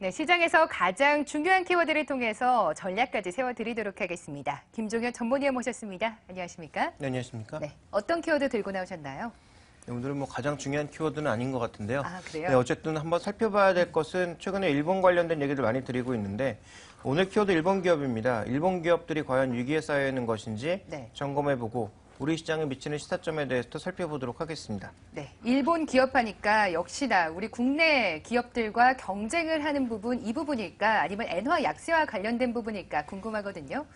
네, 시장에서 가장 중요한 키워드를 통해서 전략까지 세워드리도록 하겠습니다. 김종현 전문위원 모셨습니다. 안녕하십니까? 네, 안녕하십니까? 네, 어떤 키워드 들고 나오셨나요? 네, 오늘은 뭐 가장 중요한 키워드는 아닌 것 같은데요. 아, 그래요? 네, 어쨌든 한번 살펴봐야 될 것은 최근에 일본 관련된 얘기를 많이 드리고 있는데 오늘 키워드 일본 기업입니다. 일본 기업들이 과연 위기에 쌓여 있는 것인지 네. 점검해보고 우리 시장에 미치는 시사점에 대해서도 살펴보도록 하겠습니다. 네, 일본 기업하니까 역시나 우리 국내 기업들과 경쟁을 하는 부분 이 부분일까 아니면 엔화 약세와 관련된 부분일까 궁금하거든요.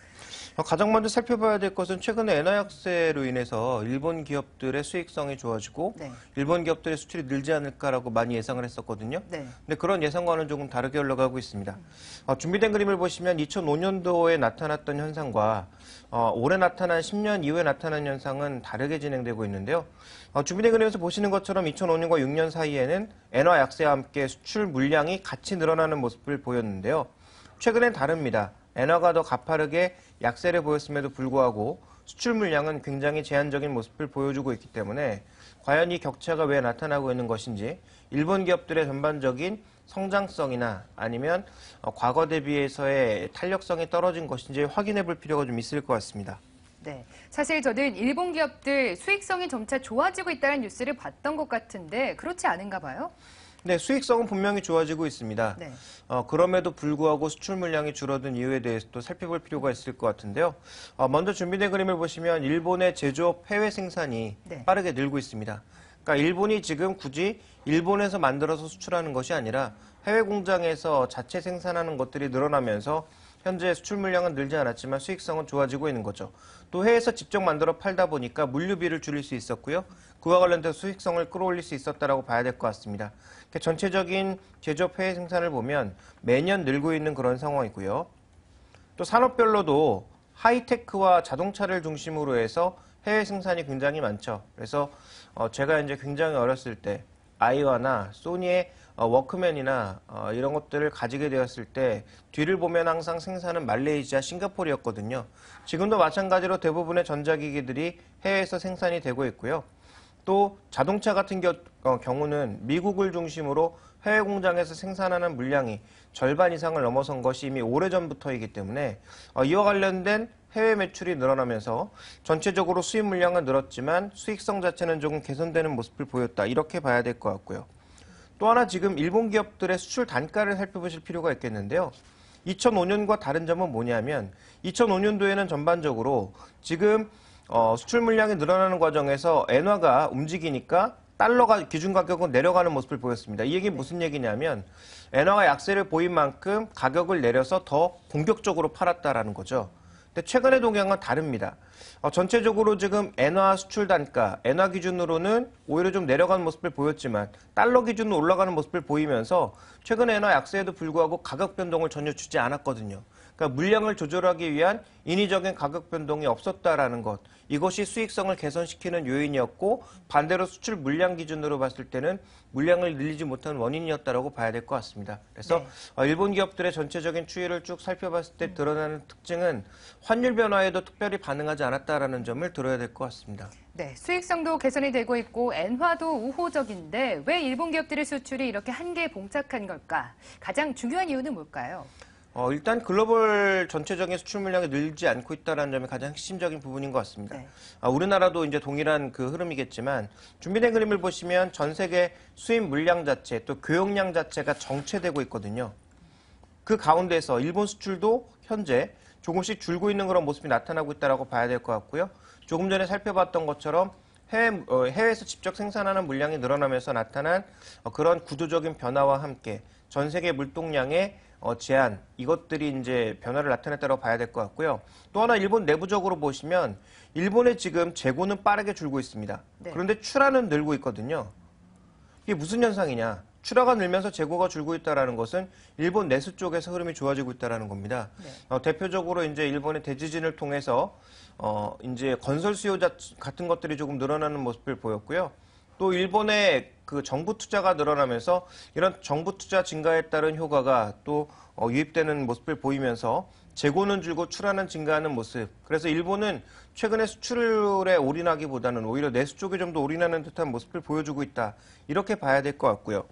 어, 가장 먼저 살펴봐야 될 것은 최근에 엔화 약세로 인해서 일본 기업들의 수익성이 좋아지고 네. 일본 기업들의 수출이 늘지 않을까라고 많이 예상을 했었거든요. 네. 근데 그런 예상과는 조금 다르게 흘러가고 있습니다. 어, 준비된 그림을 보시면 2005년도에 나타났던 현상과 어, 올해 나타난 10년 이후에 나타난 현상 현상은 다르게 진행되고 있는데요. 어, 주빈의 그림에서 보시는 것처럼 2005년과 6년 사이에는 엔화 약세와 함께 수출 물량이 같이 늘어나는 모습을 보였는데요. 최근엔 다릅니다. 엔화가 더 가파르게 약세를 보였음에도 불구하고 수출 물량은 굉장히 제한적인 모습을 보여주고 있기 때문에 과연 이 격차가 왜 나타나고 있는 것인지 일본 기업들의 전반적인 성장성이나 아니면 어, 과거 대비해서의 탄력성이 떨어진 것인지 확인해 볼 필요가 좀 있을 것 같습니다. 네, 사실 저는 일본 기업들 수익성이 점차 좋아지고 있다는 뉴스를 봤던 것 같은데 그렇지 않은가 봐요? 네, 수익성은 분명히 좋아지고 있습니다. 네. 어, 그럼에도 불구하고 수출 물량이 줄어든 이유에 대해서도 살펴볼 필요가 있을 것 같은데요. 어, 먼저 준비된 그림을 보시면 일본의 제조업 해외 생산이 네. 빠르게 늘고 있습니다. 그러니까 일본이 지금 굳이 일본에서 만들어서 수출하는 것이 아니라 해외 공장에서 자체 생산하는 것들이 늘어나면서 현재 수출 물량은 늘지 않았지만 수익성은 좋아지고 있는 거죠. 또 해외에서 직접 만들어 팔다 보니까 물류비를 줄일 수 있었고요. 그와 관련된 수익성을 끌어올릴 수 있었다라고 봐야 될 것 같습니다. 전체적인 제조업 해외 생산을 보면 매년 늘고 있는 그런 상황이고요. 또 산업별로도 하이테크와 자동차를 중심으로 해서 해외 생산이 굉장히 많죠. 그래서 어, 제가 이제 굉장히 어렸을 때 아이와나 소니의 어, 워크맨이나 어, 이런 것들을 가지게 되었을 때 뒤를 보면 항상 생산은 말레이시아, 싱가포르였거든요. 지금도 마찬가지로 대부분의 전자기기들이 해외에서 생산이 되고 있고요. 또 자동차 같은 겨, 어, 경우는 미국을 중심으로 해외 공장에서 생산하는 물량이 절반 이상을 넘어선 것이 이미 오래전부터이기 때문에 어, 이와 관련된 해외 매출이 늘어나면서 전체적으로 수입 물량은 늘었지만 수익성 자체는 조금 개선되는 모습을 보였다 이렇게 봐야 될 것 같고요. 또 하나 지금 일본 기업들의 수출 단가를 살펴보실 필요가 있겠는데요. 2005년과 다른 점은 뭐냐면 2005년도에는 전반적으로 지금 어, 수출 물량이 늘어나는 과정에서 엔화가 움직이니까 달러가 기준 가격은 내려가는 모습을 보였습니다. 이 얘기 네. 무슨 얘기냐면 엔화가 약세를 보인 만큼 가격을 내려서 더 공격적으로 팔았다라는 거죠. 근데 최근의 동향은 다릅니다. 어, 전체적으로 지금 엔화 수출 단가, 엔화 기준으로는 오히려 좀 내려가는 모습을 보였지만 달러 기준으로 올라가는 모습을 보이면서 최근 엔화 약세에도 불구하고 가격 변동을 전혀 주지 않았거든요. 그러니까 물량을 조절하기 위한 인위적인 가격 변동이 없었다라는 것. 이것이 수익성을 개선시키는 요인이었고 반대로 수출 물량 기준으로 봤을 때는 물량을 늘리지 못한 원인이었다라고 봐야 될 것 같습니다. 그래서 네. 어, 일본 기업들의 전체적인 추이를 쭉 살펴봤을 때 드러나는 특징은 환율 변화에도 특별히 반응하지 않았다라는 점을 들어야 될 것 같습니다. 네, 수익성도 개선이 되고 있고 엔화도 우호적인데 왜 일본 기업들의 수출이 이렇게 한계에 봉착한 걸까? 가장 중요한 이유는 뭘까요? 어, 일단 글로벌 전체적인 수출 물량이 늘지 않고 있다는 점이 가장 핵심적인 부분인 것 같습니다. 네. 아, 우리나라도 이제 동일한 그 흐름이겠지만 준비된 그림을 보시면 전 세계 수입 물량 자체 또 교역량 자체가 정체되고 있거든요. 그 가운데서 일본 수출도 현재 조금씩 줄고 있는 그런 모습이 나타나고 있다고 봐야 될 것 같고요. 조금 전에 살펴봤던 것처럼 해외, 어, 해외에서 직접 생산하는 물량이 늘어나면서 나타난 어, 그런 구조적인 변화와 함께 전 세계 물동량의 어, 제안 이것들이 이제 변화를 나타냈다고 봐야 될 것 같고요. 또 하나 일본 내부적으로 보시면 일본의 지금 재고는 빠르게 줄고 있습니다. 네. 그런데 출하는 늘고 있거든요. 이게 무슨 현상이냐? 출하가 늘면서 재고가 줄고 있다라는 것은 일본 내수 쪽에서 흐름이 좋아지고 있다라는 겁니다. 네. 어, 대표적으로 이제 일본의 대지진을 통해서 어, 이제 건설 수요자 같은 것들이 조금 늘어나는 모습을 보였고요. 또 일본의 그 정부 투자가 늘어나면서 이런 정부 투자 증가에 따른 효과가 또 어, 유입되는 모습을 보이면서 재고는 줄고 출하는 증가하는 모습. 그래서 일본은 최근에 수출에 올인하기보다는 오히려 내수 쪽에 좀 더 올인하는 듯한 모습을 보여주고 있다. 이렇게 봐야 될 것 같고요.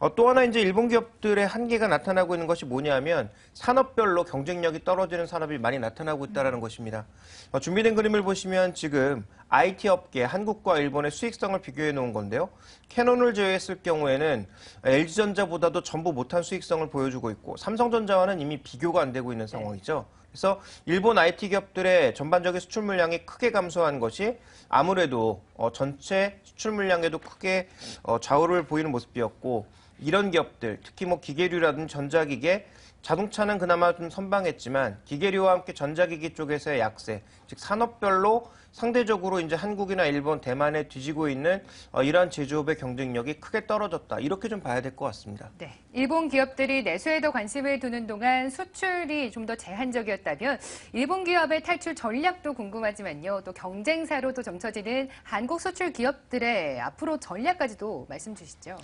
어, 또 하나 이제 일본 기업들의 한계가 나타나고 있는 것이 뭐냐면 산업별로 경쟁력이 떨어지는 산업이 많이 나타나고 있다는 라 것입니다. 어, 준비된 그림을 보시면 지금 IT 업계 한국과 일본의 수익성을 비교해 놓은 건데요. 캐논을 제외했을 경우에는 LG전자보다도 전부 못한 수익성을 보여주고 있고 삼성전자와는 이미 비교가 안 되고 있는 네. 상황이죠. 그래서 일본 IT 기업들의 전반적인 수출 물량이 크게 감소한 것이 아무래도 어, 전체 수출 물량에도 크게 어, 좌우를 보이는 모습이었고 이런 기업들, 특히 뭐기계류라든 전자기계, 자동차는 그나마 좀 선방했지만 기계류와 함께 전자기기 쪽에서의 약세, 즉 산업별로 상대적으로 이제 한국이나 일본, 대만에 뒤지고 있는 어, 이러한 제조업의 경쟁력이 크게 떨어졌다. 이렇게 좀 봐야 될 것 같습니다. 네. 일본 기업들이 내수에 도 관심을 두는 동안 수출이 좀 더 제한적이었다면 일본 기업의 탈출 전략도 궁금하지만요. 또 경쟁사로도 점쳐지는 한국 수출 기업들의 앞으로 전략까지도 말씀 주시죠.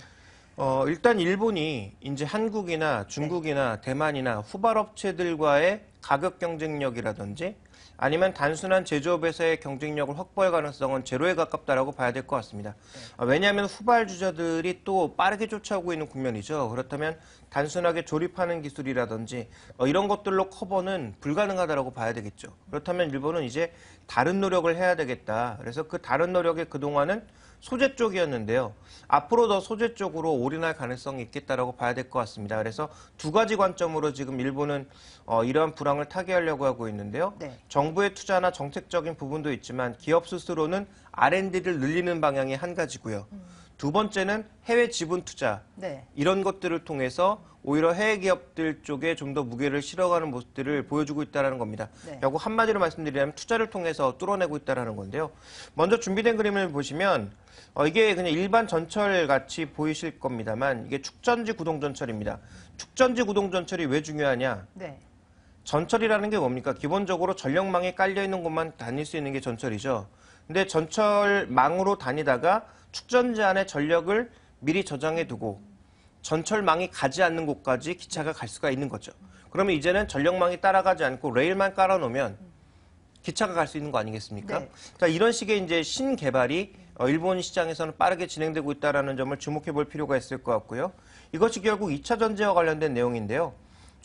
어, 일단 일본이 이제 한국이나 중국이나 네. 대만이나 후발업체들과의 가격 경쟁력이라든지 아니면 단순한 제조업에서의 경쟁력을 확보할 가능성은 제로에 가깝다라고 봐야 될 것 같습니다. 네. 어, 왜냐하면 후발 주자들이 또 빠르게 쫓아오고 있는 국면이죠. 그렇다면 단순하게 조립하는 기술이라든지 어, 이런 것들로 커버는 불가능하다라고 봐야 되겠죠. 그렇다면 일본은 이제 다른 노력을 해야 되겠다. 그래서 그 다른 노력에 그동안은 소재 쪽이었는데요. 앞으로 더 소재 쪽으로 올인할 가능성이 있겠다라고 봐야 될 것 같습니다. 그래서 두 가지 관점으로 지금 일본은 어, 이러한 불황을 타개하려고 하고 있는데요. 네. 정부의 투자나 정책적인 부분도 있지만 기업 스스로는 R&D를 늘리는 방향이 한 가지고요. 음. 두 번째는 해외 지분 투자 네. 이런 것들을 통해서 오히려 해외 기업들 쪽에 좀 더 무게를 실어가는 모습들을 보여주고 있다는 겁니다. 네. 라고 한마디로 말씀드리면 투자를 통해서 뚫어내고 있다는 건데요. 먼저 준비된 그림을 보시면 어, 이게 그냥 일반 전철 같이 보이실 겁니다만 이게 축전지 구동전철입니다. 축전지 구동전철이 왜 중요하냐? 네. 전철이라는 게 뭡니까? 기본적으로 전력망에 깔려 있는 곳만 다닐 수 있는 게 전철이죠. 근데 전철망으로 다니다가 축전지 안에 전력을 미리 저장해 두고 전철망이 가지 않는 곳까지 기차가 갈 수가 있는 거죠. 그러면 이제는 전력망이 따라가지 않고 레일만 깔아놓으면 기차가 갈 수 있는 거 아니겠습니까? 네. 그러니까 이런 식의 이제 신개발이 어, 일본 시장에서는 빠르게 진행되고 있다는 점을 주목해 볼 필요가 있을 것 같고요. 이것이 결국 2차 전제와 관련된 내용인데요.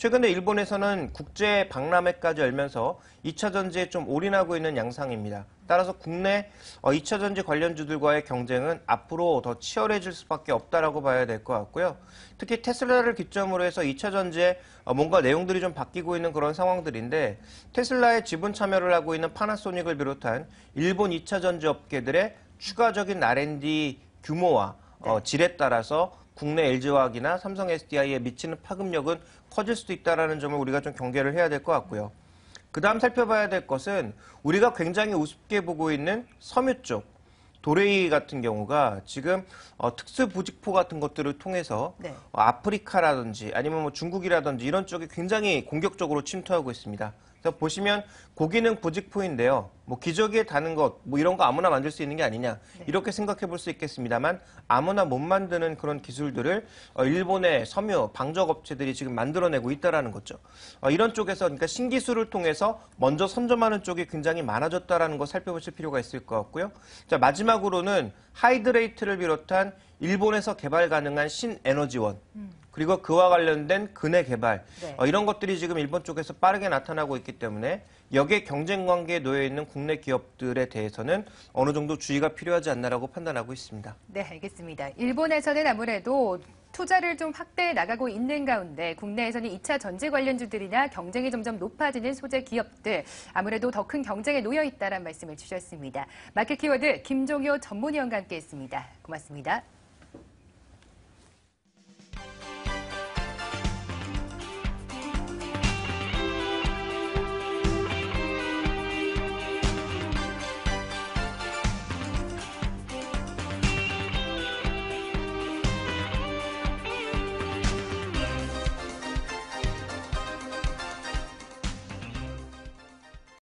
최근에 일본에서는 국제 박람회까지 열면서 2차 전지에 좀 올인하고 있는 양상입니다. 따라서 국내 2차 어, 전지 관련주들과의 경쟁은 앞으로 더 치열해질 수밖에 없다라고 봐야 될 것 같고요. 특히 테슬라를 기점으로 해서 2차 전지에 어, 뭔가 내용들이 좀 바뀌고 있는 그런 상황들인데 테슬라의 지분 참여를 하고 있는 파나소닉을 비롯한 일본 2차 전지 업계들의 추가적인 R&D 규모와 어, 네. 질에 따라서 국내 LG화학이나 삼성 SDI에 미치는 파급력은 커질 수도 있다는 점을 우리가 좀 경계를 해야 될 것 같고요. 그 다음 살펴봐야 될 것은 우리가 굉장히 우습게 보고 있는 섬유 쪽, 도레이 같은 경우가 지금 어, 특수부직포 같은 것들을 통해서 네. 어, 아프리카라든지 아니면 뭐 중국이라든지 이런 쪽에 굉장히 공격적으로 침투하고 있습니다. 그래서 보시면 고기는 부직포인데요뭐 기저귀에 다는 것, 뭐 이런 거 아무나 만들 수 있는 게 아니냐 네. 이렇게 생각해 볼 수 있겠습니다만 아무나 못 만드는 그런 기술들을 어, 일본의 섬유 방적 업체들이 지금 만들어내고 있다라는 거죠. 어, 이런 쪽에서 그러니까 신기술을 통해서 먼저 선점하는 쪽이 굉장히 많아졌다라는 거 살펴보실 필요가 있을 것 같고요. 자 마지막으로는 하이드레이트를 비롯한 일본에서 개발 가능한 신에너지원. 음. 그리고 그와 관련된 근해 개발 네. 어, 이런 것들이 지금 일본 쪽에서 빠르게 나타나고 있기 때문에 여기에 경쟁 관계에 놓여 있는 국내 기업들에 대해서는 어느 정도 주의가 필요하지 않나라고 판단하고 있습니다. 네, 알겠습니다. 일본에서는 아무래도 투자를 좀 확대해 나가고 있는 가운데 국내에서는 2차 전지 관련주들이나 경쟁이 점점 높아지는 소재 기업들 아무래도 더 큰 경쟁에 놓여 있다는 말씀을 주셨습니다. 마켓 키워드 김종효 전문위원과 함께했습니다. 고맙습니다.